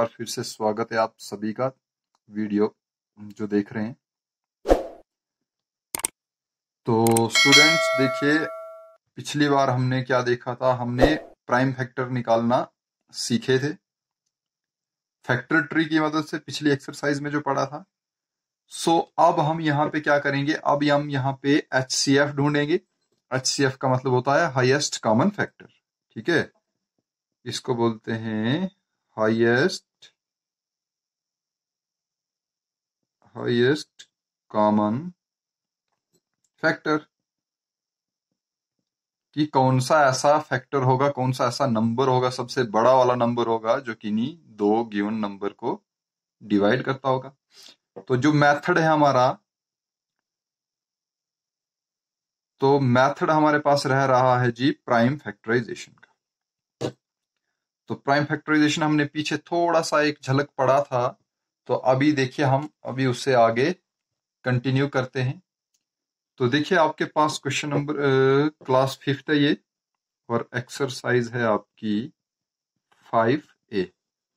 बार फिर से स्वागत है आप सभी का वीडियो जो देख रहे हैं तो स्टूडेंट्स देखिए पिछली बार हमने क्या देखा था हमने प्राइम फैक्टर निकालना सीखे थे फैक्टर ट्री की मदद से पिछली एक्सरसाइज में जो पढ़ा था सो अब हम यहाँ पे क्या करेंगे अब हम यहाँ पे एच सी एफ ढूंढेंगे एच सी एफ का मतलब होता है हाईएस्ट कॉमन फैक्टर ठीक है इसको बोलते हैं हाईएस्ट highest कॉमन फैक्टर कि कौन सा ऐसा फैक्टर होगा कौन सा ऐसा नंबर होगा सबसे बड़ा वाला नंबर होगा जो कि नहीं दो गिवन नंबर को डिवाइड करता होगा तो जो मेथड है हमारा तो मेथड हमारे पास रह रहा है जी प्राइम फैक्टराइजेशन का तो प्राइम फैक्टराइजेशन हमने पीछे थोड़ा सा एक झलक पड़ा था तो अभी देखिए हम अभी उससे आगे कंटिन्यू करते हैं तो देखिए आपके पास क्वेश्चन नंबर क्लास फिफ्थ है ये और एक्सरसाइज है आपकी फाइव ए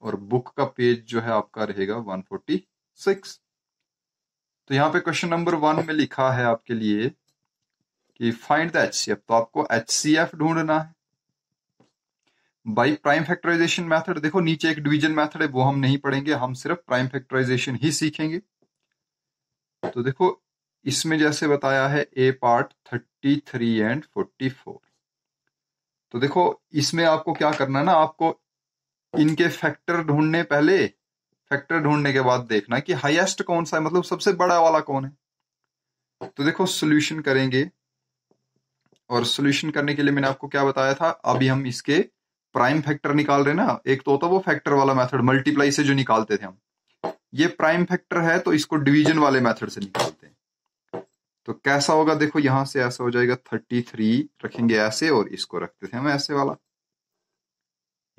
और बुक का पेज जो है आपका रहेगा वन फोर्टी सिक्स तो यहाँ पे क्वेश्चन नंबर वन में लिखा है आपके लिए कि find the H C F तो आपको एच सी एफ ढूंढना है बाई प्राइम फैक्टराइजेशन मेथड देखो नीचे एक डिवीजन मेथड है वो हम नहीं पढ़ेंगे हम सिर्फ प्राइम फैक्टराइजेशन ही सीखेंगे तो देखो इसमें जैसे बताया है A part thirty three and forty four तो देखो इसमें आपको क्या करना ना आपको इनके फैक्टर ढूंढने पहले फैक्टर ढूंढने के बाद देखना कि हाईएस्ट कौन सा है मतलब सबसे बड़ा वाला कौन है तो देखो सोल्यूशन करेंगे और सोल्यूशन करने के लिए मैंने आपको क्या बताया था अभी हम इसके प्राइम फैक्टर निकाल रहे ना एक तो होता वो फैक्टर वाला मेथड मल्टीप्लाई से जो निकालते थे हम ये प्राइम फैक्टर है तो इसको डिवीजन वाले मेथड से निकालते हैं तो कैसा होगा देखो यहां से ऐसा हो जाएगा थर्टी थ्री रखेंगे ऐसे और इसको रखते थे हम ऐसे वाला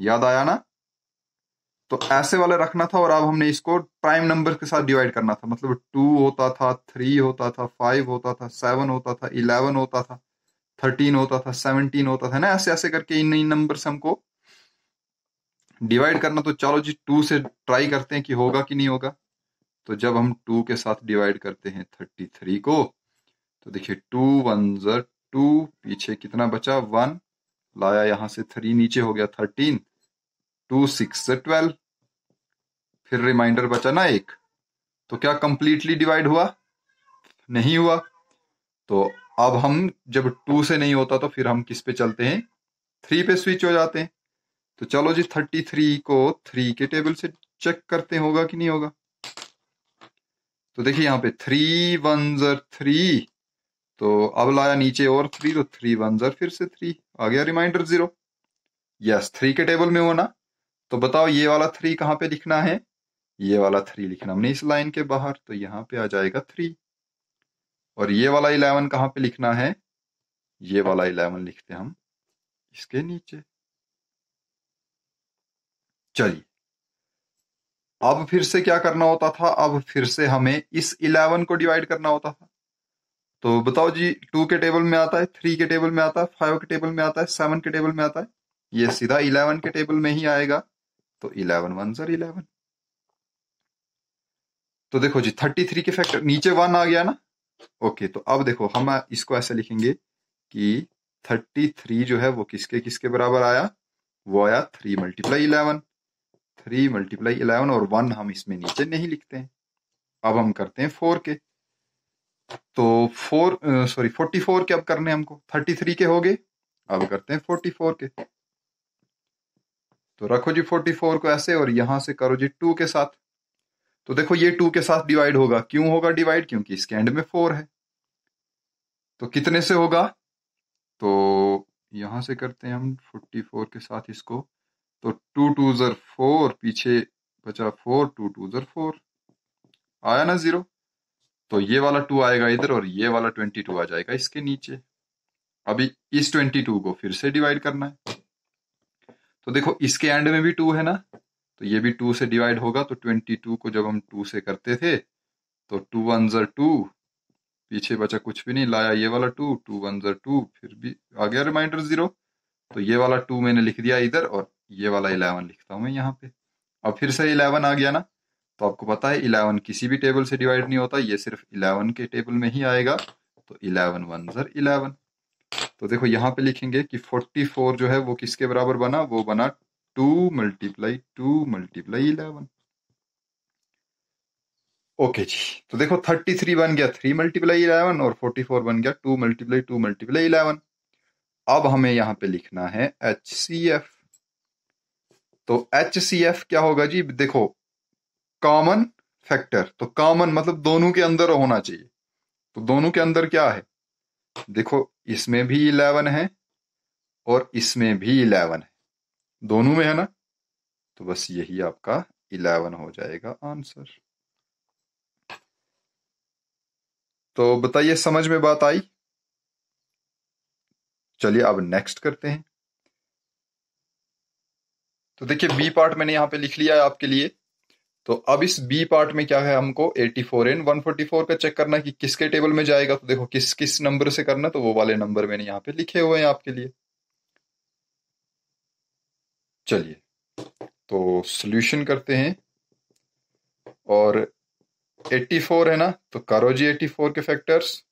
याद आया ना तो ऐसे वाला रखना था और अब हमने इसको प्राइम नंबर के साथ डिवाइड करना था मतलब टू होता था थ्री होता था फाइव होता था सेवन होता था इलेवन होता था थर्टीन होता था सेवनटीन होता था ना ऐसे ऐसे करके इन इन नंबर से हमको डिवाइड करना तो चलो जी टू से ट्राई करते हैं कि होगा कि नहीं होगा तो जब हम टू के साथ डिवाइड करते हैं थर्टी थ्री को तो देखिए टू वन जर टू पीछे कितना बचा वन लाया यहां से थ्री नीचे हो गया थर्टीन टू सिक्स से ट्वेल्व फिर रिमाइंडर बचा ना एक तो क्या कंप्लीटली डिवाइड हुआ नहीं हुआ तो अब हम जब टू से नहीं होता तो फिर हम किस पे चलते हैं थ्री पे स्विच हो जाते हैं तो चलो जी थर्टी थ्री को थ्री के टेबल से चेक करते होगा कि नहीं होगा तो देखिए यहाँ पे थ्री वन जर थ्री तो अब लाया नीचे और थ्री तो थ्री वन जर फिर से थ्री आ गया रिमाइंडर जीरो यस थ्री के टेबल में होना तो बताओ ये वाला थ्री कहाँ पे लिखना है ये वाला थ्री लिखना हमने इस लाइन के बाहर तो यहाँ पे आ जाएगा थ्री और ये वाला इलेवन कहाँ पे लिखना है ये वाला इलेवन लिखते हम इसके नीचे चलिए अब फिर से क्या करना होता था अब फिर से हमें इस इलेवन को डिवाइड करना होता था तो बताओ जी टू के टेबल में आता है थ्री के टेबल में आता है फाइव के टेबल में आता है सेवन के टेबल में आता है ये सीधा इलेवन के टेबल में ही आएगा तो इलेवन वन सर इलेवन तो देखो जी थर्टी थ्री के फैक्टर नीचे वन आ गया ना ओके तो अब देखो हम इसको ऐसे लिखेंगे कि थर्टी थ्री जो है वो किसके किसके बराबर आया वो आया three multiply eleven three multiply eleven और वन हम इसमें नीचे नहीं लिखते हैं अब हम करते हैं फोर के तो फोर सॉरी फोर्टी फोर के अब करने हमको थर्टी थ्री के हो गए अब करते हैं फोर्टी फोर के तो रखो जी फोर्टी फोर को ऐसे और यहां से करो जी टू के साथ तो देखो ये टू के साथ डिवाइड होगा क्यों होगा डिवाइड क्योंकि इसके एंड में फोर है तो कितने से होगा तो यहां से करते हैं हम फोर्टी फोर के साथ इसको तो टू टू जर फोर पीछे बचा फोर टू टू जर फोर आया ना जीरो तो ये वाला टू आएगा इधर और ये वाला ट्वेंटी टू आ जाएगा इसके नीचे अभी इस ट्वेंटी टू को फिर से डिवाइड करना है तो देखो इसके एंड में भी टू है ना तो ये भी टू से डिवाइड होगा तो ट्वेंटी टू को जब हम टू से करते थे तो टू वन जर टू पीछे बचा कुछ भी नहीं लाया ये वाला टू टू वन जर टू फिर भी आ गया रिमाइंडर जीरो तो ये वाला टू मैंने लिख दिया इधर और ये वाला इलेवन लिखता हूँ मैं यहाँ पे अब फिर से इलेवन आ गया ना तो आपको पता है इलेवन किसी भी टेबल से डिवाइड नहीं होता ये सिर्फ इलेवन के टेबल में ही आएगा तो इलेवन वन जर इलेवन तो देखो यहाँ पे लिखेंगे कि फोर्टी फोर जो है वो किसके बराबर बना वो बना two multiply two multiply eleven okay जी तो देखो थर्टी थ्री बन गया थ्री मल्टीप्लाई इलेवन और फोर्टी फोर बन गया two multiply two multiply eleven अब हमें यहां पे लिखना है एच सी एफ तो एच सी एफ क्या होगा जी देखो कॉमन फैक्टर तो कॉमन मतलब दोनों के अंदर होना चाहिए तो दोनों के अंदर क्या है देखो इसमें भी इलेवन है और इसमें भी इलेवन है दोनों में है ना तो बस यही आपका इलेवन हो जाएगा आंसर तो बताइए समझ में बात आई चलिए अब नेक्स्ट करते हैं तो देखिए बी पार्ट मैंने यहां पे लिख लिया है आपके लिए तो अब इस बी पार्ट में क्या है हमको 84 फोर्टी फोर का चेक करना है कि किसके टेबल में जाएगा तो देखो किस किस नंबर से करना तो वो वाले नंबर मैंने यहां पे लिखे हुए हैं आपके लिए चलिए तो सोल्यूशन करते हैं और 84 है ना तो करो जी 84 के फैक्टर्स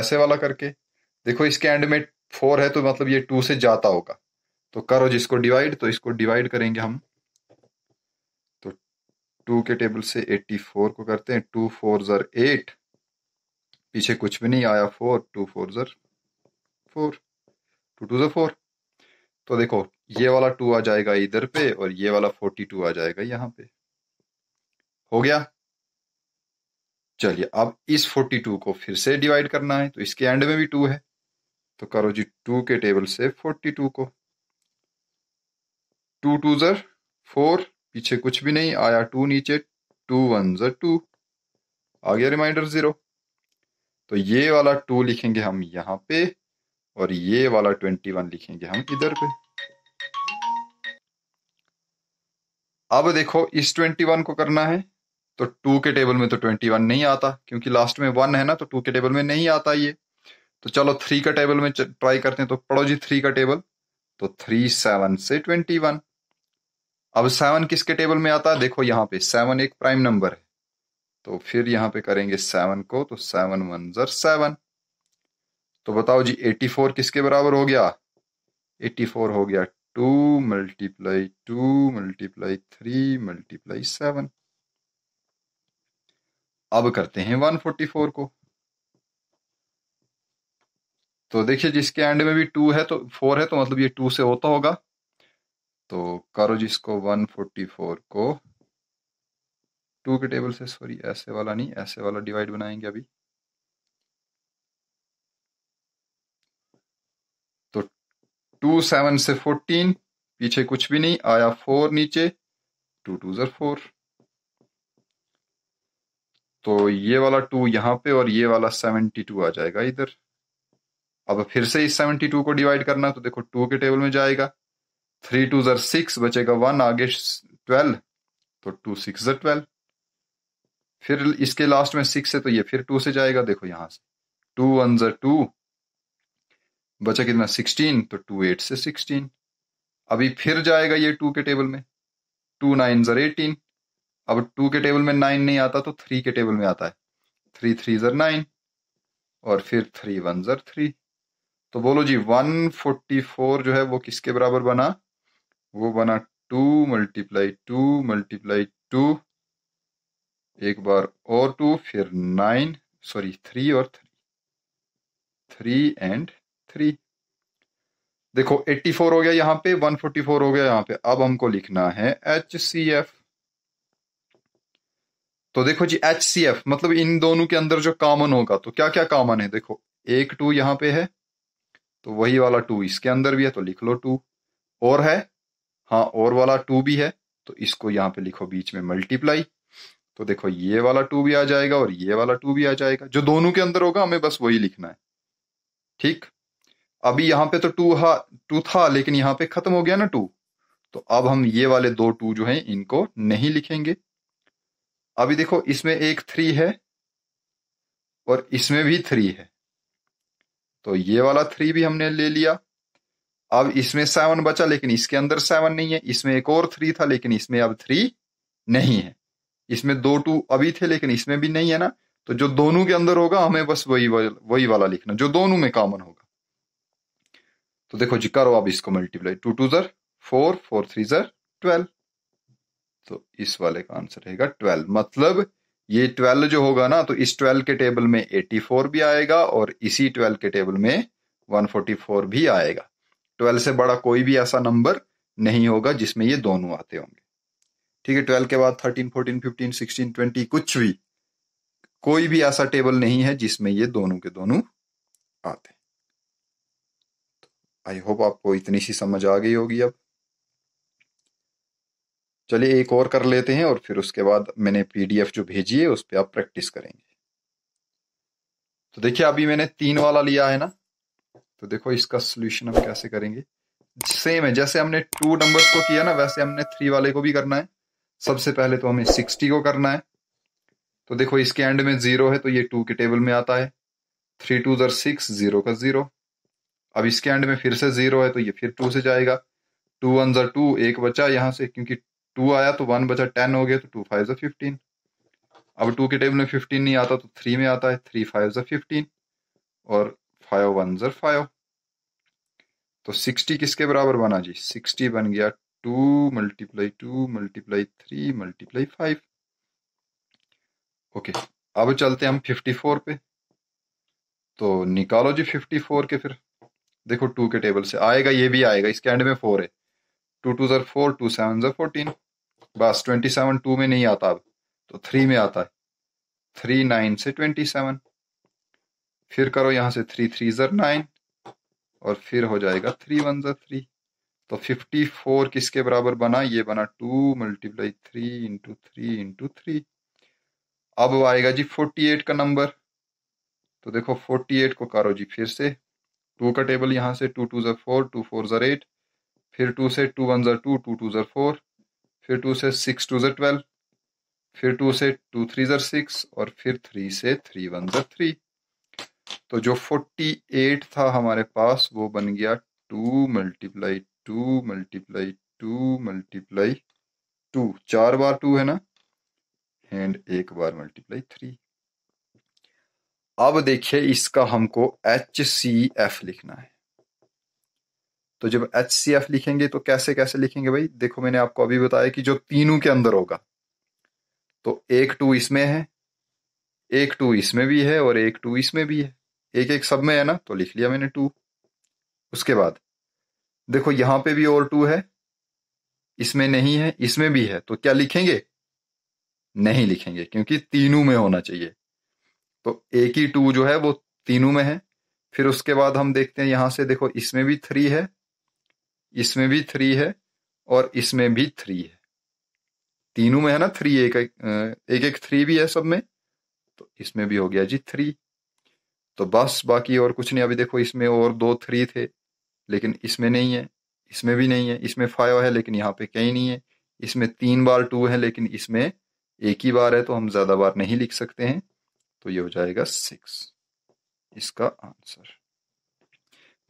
ऐसे वाला करके देखो इसके एंड में फोर है तो मतलब ये टू से जाता होगा तो करो जी इसको डिवाइड तो इसको डिवाइड करेंगे हम तो टू के टेबल से 84 को करते हैं टू फोर जर एट पीछे कुछ भी नहीं आया फोर टू फोर जर फोर टू टू जर फोर तो देखो ये वाला टू आ जाएगा इधर पे और ये वाला फोर्टी टू आ जाएगा यहाँ पे हो गया चलिए अब इस फोर्टी टू को फिर से डिवाइड करना है तो इसके एंड में भी टू है तो करो जी टू के टेबल से फोर्टी टू को टू टू जर फोर पीछे कुछ भी नहीं आया टू नीचे टू वन जर टू आ गया रिमाइंडर जीरो तो ये वाला टू लिखेंगे हम यहाँ पे और ये वाला ट्वेंटी वन लिखेंगे हम इधर पे अब देखो इस ट्वेंटी वन को करना है तो टू के टेबल में तो ट्वेंटी वन नहीं आता क्योंकि लास्ट में वन है ना तो टू के टेबल में नहीं आता ये तो चलो थ्री का टेबल में ट्राई करते हैं तो पढ़ो जी थ्री का टेबल तो थ्री सेवन से ट्वेंटी वन अब सेवन किसके टेबल में आता है देखो यहाँ पे सेवन एक प्राइम नंबर है तो फिर यहाँ पे करेंगे सेवन को तो सेवन वन जर सेवन तो बताओ जी एटी फोर किसके बराबर हो गया एटी फोर हो गया two multiply two multiply three multiply seven अब करते हैं वन फोर्टी फोर को तो देखिए जिसके एंड में भी टू है तो फोर है तो मतलब ये टू से होता होगा तो करो जिसको वन फोर्टी फोर को टू के टेबल से सॉरी ऐसे वाला नहीं ऐसे वाला डिवाइड बनाएंगे अभी टू सेवन से फोर्टीन पीछे कुछ भी नहीं आया फोर नीचे टू टू जर फोर तो ये वाला टू यहां पे और ये वाला सेवनटी टू आ जाएगा इधर अब फिर से इस सेवनटी टू को डिवाइड करना तो देखो टू के टेबल में जाएगा थ्री टू जर सिक्स बचेगा वन आगे ट्वेल्व तो टू सिक्स जर ट्वेल्व फिर इसके लास्ट में सिक्स है तो ये फिर टू से जाएगा देखो यहां से टू वन जर टू बचा कितना सिक्सटीन तो टू एट से सिक्सटीन अभी फिर जाएगा ये टू के टेबल में टू नाइन जर एटीन अब टू के टेबल में नाइन नहीं आता तो थ्री के टेबल में आता है थ्री थ्री जर नाइन और फिर थ्री वन जर थ्री तो बोलो जी वन फोर्टी फोर जो है वो किसके बराबर बना वो बना two multiply two multiply two एक बार और टू फिर नाइन सॉरी थ्री और थ्री थ्री एंड थ्री देखो 84 हो गया यहां पे 144 हो गया यहां पे अब हमको लिखना है एच सी एफ तो देखो जी एच सी एफ मतलब इन दोनों के अंदर जो कॉमन होगा तो क्या क्या कॉमन है देखो एक टू यहां पे है तो वही वाला टू इसके अंदर भी है तो लिख लो टू और है हाँ और वाला टू भी है तो इसको यहाँ पे लिखो बीच में मल्टीप्लाई तो देखो ये वाला टू भी आ जाएगा और ये वाला टू भी आ जाएगा जो दोनों के अंदर होगा हमें बस वही लिखना है ठीक अभी यहाँ पे तो टू हा टू था लेकिन यहाँ पे खत्म हो गया ना टू तो अब हम ये वाले दो टू जो हैं इनको नहीं लिखेंगे अभी देखो इसमें एक थ्री है और इसमें भी थ्री है तो ये वाला थ्री भी हमने ले लिया अब इसमें सेवन बचा लेकिन इसके अंदर सेवन नहीं है इसमें एक और थ्री था लेकिन इसमें अब थ्री नहीं है इसमें दो टू अभी थे लेकिन इसमें भी नहीं है ना तो जो दोनों के अंदर होगा हमें बस वही वही वाला लिखना जो दोनों में कॉमन होगा तो देखो जी करो अब इसको मल्टीप्लाई टू टू जर फोर फोर थ्री जर ट्वेल्व तो इस वाले का आंसर रहेगा ट्वेल्व मतलब ये ट्वेल्व जो होगा ना तो इस ट्वेल्व के टेबल में एट्टी फोर भी आएगा और इसी ट्वेल्व के टेबल में वन फोर्टी फोर भी आएगा ट्वेल्व से बड़ा कोई भी ऐसा नंबर नहीं होगा जिसमें ये दोनों आते होंगे ठीक है ट्वेल्व के बाद thirteen fourteen fifteen sixteen twenty कुछ भी कोई भी ऐसा टेबल नहीं है जिसमें ये दोनों के दोनों आते हैं आई होप आपको इतनी सी समझ आ गई होगी अब चलिए एक और कर लेते हैं और फिर उसके बाद मैंने पीडीएफ जो भेजी है उस पर आप प्रैक्टिस करेंगे तो देखिए अभी मैंने तीन वाला लिया है ना तो देखो इसका सोल्यूशन हम कैसे करेंगे सेम है जैसे हमने टू नंबर्स को किया ना वैसे हमने थ्री वाले को भी करना है सबसे पहले तो हमें सिक्सटी को करना है तो देखो इसके एंड में जीरो है तो ये टू के टेबल में आता है थ्री टू जर सिक्स जीरो का जीरो अब इसके एंड में फिर से जीरो है तो ये फिर टू से जाएगा टू वन जर टू एक बचा यहाँ से क्योंकि टू आया तो वन बचा टेन हो गया तो टू फाइव जो फिफ्टीन अब टू के टेबल में फिफ्टीन नहीं आता तो थ्री में आता है थ्री फाइव जो फिफ्टीन और फाइव वन ज़र फाइव तो सिक्सटी किसके बराबर बना जी सिक्सटी बन गया two multiply two multiply three multiply five okay अब चलते हैं हम फिफ्टी फोर पे तो निकालो जी फिफ्टी फोर के फिर देखो टू के टेबल से आएगा ये भी आएगा इसके एंड में फोर है टू टू ज़र फोर टू सेवन ज़र फोर्टीन बस ट्वेंटी सेवन टू में नहीं आता अब तो थ्री में आता है थ्री नाइन से ट्वेंटी सेवन फिर करो यहाँ से थ्री थ्री ज़र नाइन और फिर हो जाएगा थ्री वन ज़र थ्री तो फिफ्टी फोर किसके बराबर बना ये बना two multiply three into three into three अब आएगा जी फोर्टी एट का नंबर तो देखो फोर्टी एट को करो जी फिर से टू का टेबल यहाँ से टू टू ज़र फोर टू फोर ज़र एट फिर टू से टू वन ज़र टू टू टू ज़र फोर फिर टू से सिक्स टू ज़र ट्वेल्व फिर टू से टू थ्री ज़र सिक्स और फिर थ्री से थ्री वन ज़र थ्री तो जो फोर्टी एट था हमारे पास वो बन गया two multiply two multiply two multiply two चार बार टू है ना एंड एक बार मल्टीप्लाई थ्री अब देखिए इसका हमको एच सी एफ लिखना है तो जब एच सी एफ लिखेंगे तो कैसे कैसे लिखेंगे भाई देखो मैंने आपको अभी बताया कि जो तीनों के अंदर होगा तो एक टू इसमें है एक टू इसमें भी है और एक टू इसमें भी है एक एक सब में है ना तो लिख लिया मैंने टू उसके बाद देखो यहां पे भी और टू है इसमें नहीं है इसमें भी है तो क्या लिखेंगे नहीं लिखेंगे क्योंकि तीनों में होना चाहिए तो एक ही टू जो है वो तीनों में है फिर उसके बाद हम देखते हैं यहां से देखो इसमें भी थ्री है इसमें भी थ्री है और इसमें भी थ्री है तीनों में है ना थ्री एक एक एक, एक थ्री भी है सब में तो इसमें भी हो गया जी थ्री तो बस बाकी और कुछ नहीं अभी देखो इसमें और दो थ्री थे लेकिन इसमें नहीं है इसमें भी नहीं है इसमें फाइव है लेकिन यहाँ पे कहीं नहीं है इसमें तीन बार टू है लेकिन इसमें एक ही बार है तो हम ज़्यादा बार नहीं लिख सकते हैं तो ये हो जाएगा सिक्स इसका आंसर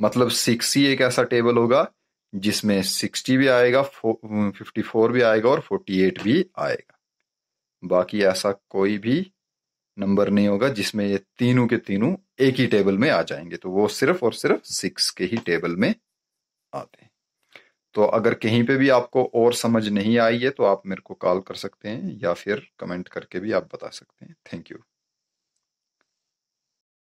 मतलब सिक्स ही एक ऐसा टेबल होगा जिसमें सिक्सटी भी आएगा फिफ्टी हम्म, फोर भी आएगा और फोर्टी एट भी आएगा बाकी ऐसा कोई भी नंबर नहीं होगा जिसमें ये तीनों के तीनों एक ही टेबल में आ जाएंगे तो वो सिर्फ और सिर्फ सिक्स के ही टेबल में आते हैं तो अगर कहीं पे भी आपको और समझ नहीं आई है तो आप मेरे को कॉल कर सकते हैं या फिर कमेंट करके भी आप बता सकते हैं थैंक यू